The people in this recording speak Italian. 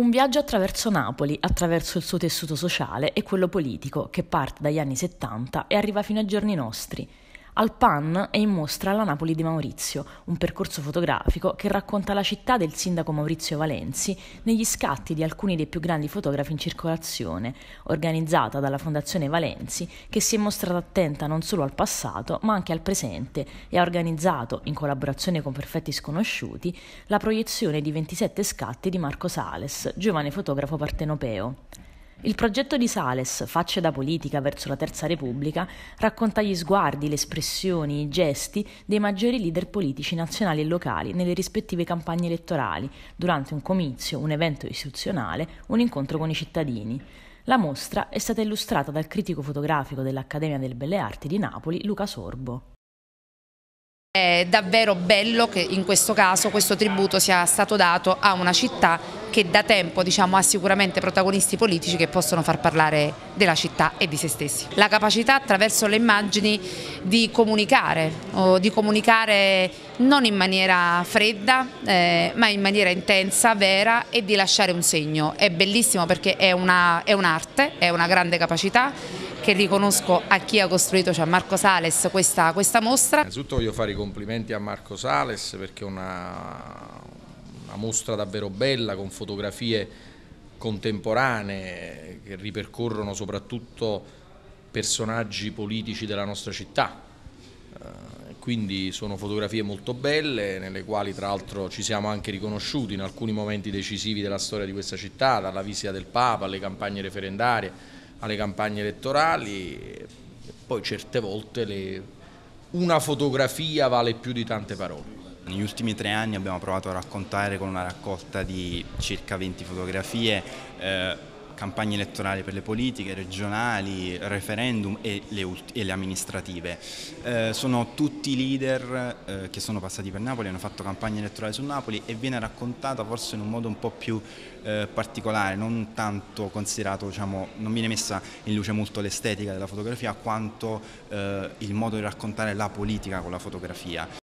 Un viaggio attraverso Napoli, attraverso il suo tessuto sociale e quello politico, che parte dagli anni 70 e arriva fino ai giorni nostri. Al PAN è in mostra la Napoli di Maurizio, un percorso fotografico che racconta la città del sindaco Maurizio Valenzi negli scatti di alcuni dei più grandi fotografi in circolazione, organizzata dalla Fondazione Valenzi che si è mostrata attenta non solo al passato ma anche al presente e ha organizzato, in collaborazione con Perfetti Sconosciuti, la proiezione di 27 scatti di Marco Sales, giovane fotografo partenopeo. Il progetto di Sales, Facce da politica verso la Terza Repubblica, racconta gli sguardi, le espressioni, i gesti dei maggiori leader politici nazionali e locali nelle rispettive campagne elettorali, durante un comizio, un evento istituzionale, un incontro con i cittadini. La mostra è stata illustrata dal critico fotografico dell'Accademia delle Belle Arti di Napoli, Luca Sorbo. È davvero bello che in questo caso questo tributo sia stato dato a una città che da tempo diciamo, ha sicuramente protagonisti politici che possono far parlare della città e di se stessi. La capacità attraverso le immagini di comunicare, di comunicare non in maniera fredda eh, ma in maniera intensa, vera e di lasciare un segno. È bellissimo perché è un'arte, un è una grande capacità che riconosco a chi ha costruito, cioè a Marco Sales, questa, questa mostra. Innanzitutto voglio fare i complimenti a Marco Sales perché è una, una mostra davvero bella con fotografie contemporanee che ripercorrono soprattutto personaggi politici della nostra città. Eh, quindi sono fotografie molto belle nelle quali tra l'altro ci siamo anche riconosciuti in alcuni momenti decisivi della storia di questa città, dalla visita del Papa alle campagne referendarie, alle campagne elettorali, e poi certe volte le... una fotografia vale più di tante parole. Negli ultimi tre anni abbiamo provato a raccontare con una raccolta di circa 20 fotografie eh, campagne elettorali per le politiche regionali, referendum e le, e le amministrative. Eh, sono tutti leader eh, che sono passati per Napoli, hanno fatto campagne elettorali su Napoli e viene raccontata forse in un modo un po' più eh, particolare, non tanto considerato, diciamo, non viene messa in luce molto l'estetica della fotografia quanto eh, il modo di raccontare la politica con la fotografia.